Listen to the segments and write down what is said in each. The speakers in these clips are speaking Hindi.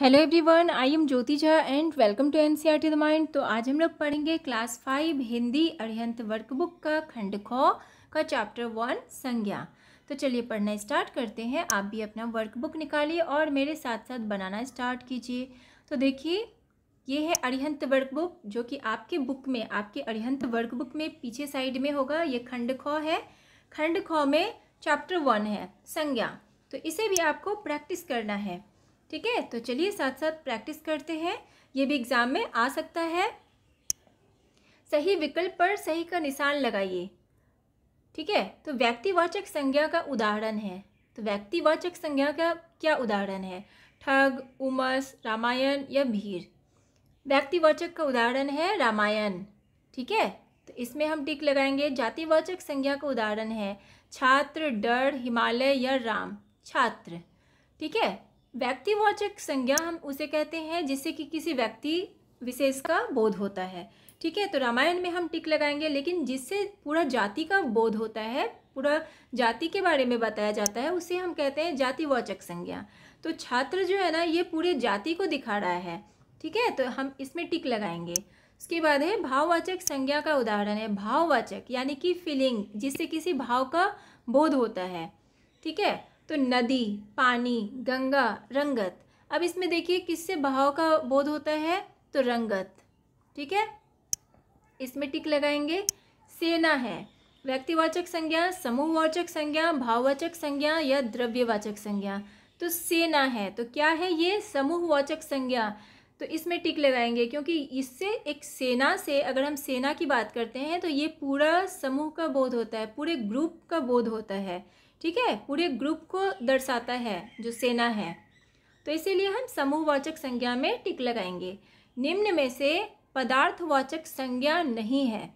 hello everyone I am Jyoti Jha and welcome to N C R T the mind तो आज हम लोग पढ़ेंगे class five Hindi Arihant workbook का खंड खौ का चैप्टर वन संज्ञा तो चलिए पढ़ना स्टार्ट करते हैं आप भी अपना वर्कबुक निकालिए और मेरे साथ साथ बनाना स्टार्ट कीजिए तो देखिए ये है अरिहंत वर्कबुक जो कि आपके बुक में आपके अरिहंत वर्कबुक में पीछे साइड में होगा ये खंड खौ है खंड खो में चैप्टर वन है संज्ञा तो इसे भी आपको प्रैक्टिस करना है ठीक है तो चलिए साथ साथ प्रैक्टिस करते हैं ये भी एग्ज़ाम में आ सकता है सही विकल्प पर सही का निशान लगाइए ठीक है तो व्यक्तिवाचक संज्ञा का उदाहरण है तो व्यक्तिवाचक संज्ञा का क्या उदाहरण है ठग उमस रामायण या भीड़ व्यक्तिवाचक का उदाहरण है रामायण ठीक है तो इसमें हम टिक लगाएंगे जातिवाचक संज्ञा का उदाहरण है छात्र डर हिमालय या राम छात्र ठीक है व्यक्तिवाचक संज्ञा हम उसे कहते हैं जिससे कि किसी व्यक्ति विशेष का बोध होता है ठीक है तो रामायण में हम टिक लगाएंगे लेकिन जिससे पूरा जाति का बोध होता है पूरा जाति के बारे में बताया जाता है उसे हम कहते हैं जातिवाचक संज्ञा तो छात्र जो है ना ये पूरे जाति को दिखा रहा है ठीक है तो हम इसमें टिक लगाएंगे उसके बाद है भाववाचक संज्ञा का उदाहरण है भाववाचक यानी कि फीलिंग जिससे किसी भाव का बोध होता है ठीक है तो नदी पानी गंगा रंगत अब इसमें देखिए किससे बहाव का बोध होता है तो रंगत ठीक है इसमें टिक लगाएंगे सेना है व्यक्तिवाचक संज्ञा समूहवाचक संज्ञा भाववाचक संज्ञा या द्रव्यवाचक संज्ञा तो सेना है तो क्या है ये समूहवाचक संज्ञा तो इसमें टिक लगाएंगे क्योंकि इससे एक सेना से अगर हम सेना की बात करते हैं तो ये पूरा समूह का बोध होता है पूरे ग्रुप का बोध होता है ठीक है पूरे ग्रुप को दर्शाता है जो सेना है तो इसीलिए हम समूहवाचक संज्ञा में टिक लगाएंगे निम्न में से पदार्थवाचक संज्ञा नहीं है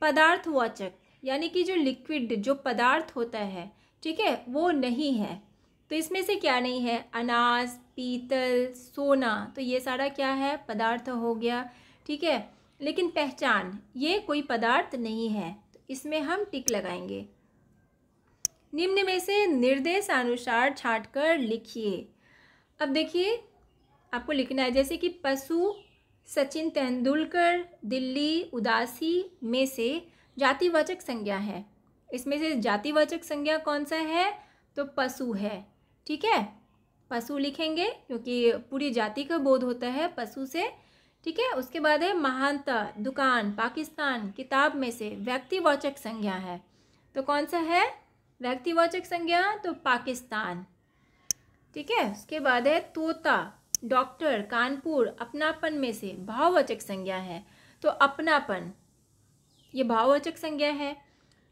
पदार्थवाचक यानी कि जो लिक्विड जो पदार्थ होता है ठीक है वो नहीं है तो इसमें से क्या नहीं है अनाज पीतल सोना तो ये सारा क्या है पदार्थ हो गया ठीक है लेकिन पहचान ये कोई पदार्थ नहीं है तो इसमें हम टिक लगाएंगे निम्न में से निर्देश अनुसार छाट कर लिखिए अब देखिए आपको लिखना है जैसे कि पशु सचिन तेंदुलकर दिल्ली उदासी में से जातिवाचक संज्ञा है इसमें से जातिवाचक संज्ञा कौन सा है तो पशु है ठीक है पशु लिखेंगे क्योंकि पूरी जाति का बोध होता है पशु से ठीक है उसके बाद है महानता दुकान पाकिस्तान किताब में से व्यक्तिवाचक संज्ञा है तो कौन सा है व्यक्तिवाचक संज्ञा तो पाकिस्तान ठीक है उसके बाद है तोता डॉक्टर कानपुर अपनापन में से भाववाचक संज्ञा है तो अपनापन ये भाववाचक संज्ञा है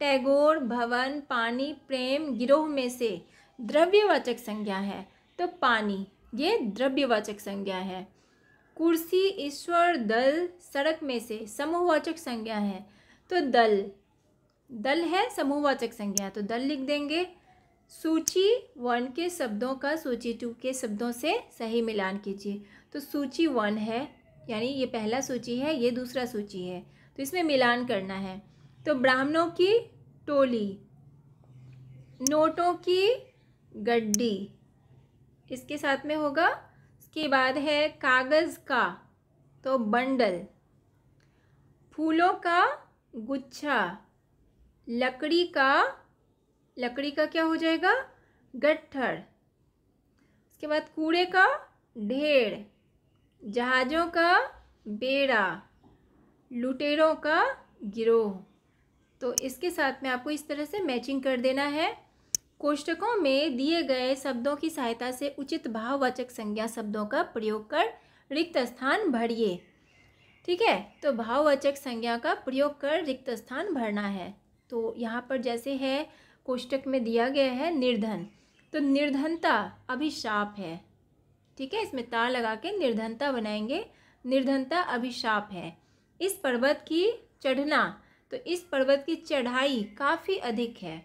टैगोर भवन पानी प्रेम गिरोह में से द्रव्यवाचक संज्ञा है तो पानी ये द्रव्यवाचक संज्ञा है कुर्सी ईश्वर दल सड़क में से समूहवाचक संज्ञा है तो दल दल है समूहवाचक संज्ञा तो दल लिख देंगे सूची वन के शब्दों का सूची टू के शब्दों से सही मिलान कीजिए तो सूची वन है यानी ये पहला सूची है ये दूसरा सूची है तो इसमें मिलान करना है तो ब्राह्मणों की टोली नोटों की गड्डी इसके साथ में होगा इसके बाद है कागज़ का तो बंडल फूलों का गुच्छा लकड़ी का लकड़ी का क्या हो जाएगा गट्ठर उसके बाद कूड़े का ढेर जहाज़ों का बेड़ा लुटेरों का गिरोह तो इसके साथ में आपको इस तरह से मैचिंग कर देना है कोष्टकों में दिए गए शब्दों की सहायता से उचित भाववाचक संज्ञा शब्दों का प्रयोग कर रिक्त स्थान भरिए ठीक है तो भाववाचक संज्ञा का प्रयोग कर रिक्त स्थान भरना है तो यहाँ पर जैसे है कोष्टक में दिया गया है निर्धन तो निर्धनता अभिशाप है ठीक है इसमें तार लगा के निर्धनता बनाएंगे निर्धनता अभिशाप है इस पर्वत की चढ़ना तो इस पर्वत की चढ़ाई काफ़ी अधिक है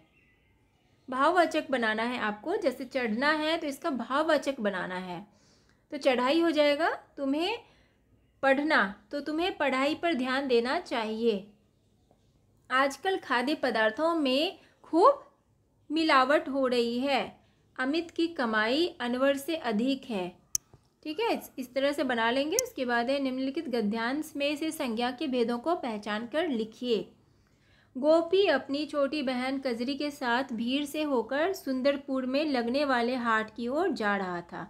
भाववाचक बनाना है आपको जैसे चढ़ना है तो इसका भाववाचक बनाना है तो चढ़ाई हो जाएगा तुम्हें पढ़ना तो तुम्हें पढ़ाई पर ध्यान देना चाहिए आजकल खाद्य पदार्थों में खूब मिलावट हो रही है अमित की कमाई अनवर से अधिक है ठीक है इस तरह से बना लेंगे उसके बाद है निम्नलिखित गद्यांश में से संज्ञा के भेदों को पहचान कर लिखिए गोपी अपनी छोटी बहन कजरी के साथ भीड़ से होकर सुंदरपुर में लगने वाले हाट की ओर जा रहा था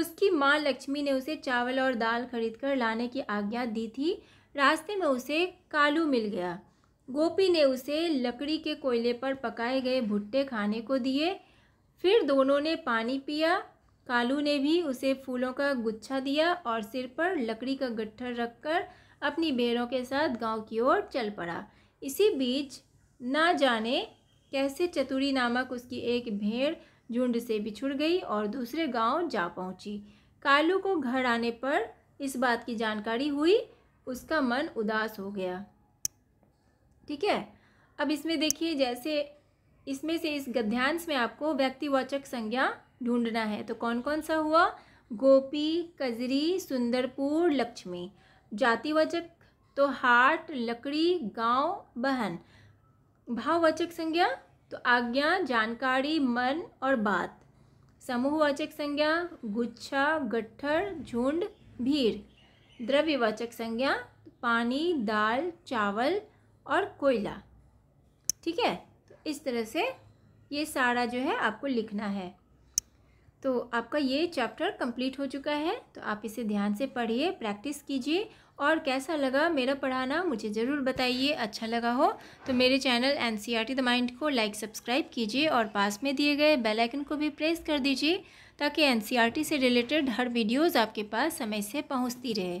उसकी माँ लक्ष्मी ने उसे चावल और दाल खरीद कर लाने की आज्ञा दी थी रास्ते में उसे कालू मिल गया गोपी ने उसे लकड़ी के कोयले पर पकाए गए भुट्टे खाने को दिए फिर दोनों ने पानी पिया कालू ने भी उसे फूलों का गुच्छा दिया और सिर पर लकड़ी का गट्ठर रखकर अपनी भेड़ों के साथ गांव की ओर चल पड़ा इसी बीच ना जाने कैसे चतुरी नामक उसकी एक भेड़ झुंड से बिछुड़ गई और दूसरे गांव जा पहुंची कालू को घर आने पर इस बात की जानकारी हुई उसका मन उदास हो गया ठीक है अब इसमें देखिए जैसे इसमें से इस गद्यांश में आपको व्यक्तिवाचक संज्ञा ढूंढना है तो कौन कौन सा हुआ गोपी कजरी सुंदरपुर लक्ष्मी जातिवाचक तो हाट लकड़ी गांव बहन भाववाचक संज्ञा तो आज्ञा जानकारी मन और बात समूहवाचक संज्ञा गुच्छा गट्ठर झुंड भीड़ द्रव्यवाचक संज्ञा पानी दाल चावल और कोयला ठीक है तो इस तरह से ये सारा जो है आपको लिखना है तो आपका ये चैप्टर कंप्लीट हो चुका है तो आप इसे ध्यान से पढ़िए प्रैक्टिस कीजिए और कैसा लगा मेरा पढ़ाना मुझे ज़रूर बताइए अच्छा लगा हो तो मेरे channel N C R T the mind को लाइक सब्सक्राइब कीजिए और पास में दिए गए बेल आइकन को भी प्रेस कर दीजिए ताकि एन सी आर टी से रिलेटेड हर वीडियोज़ आपके पास समय से पहुँचती रहे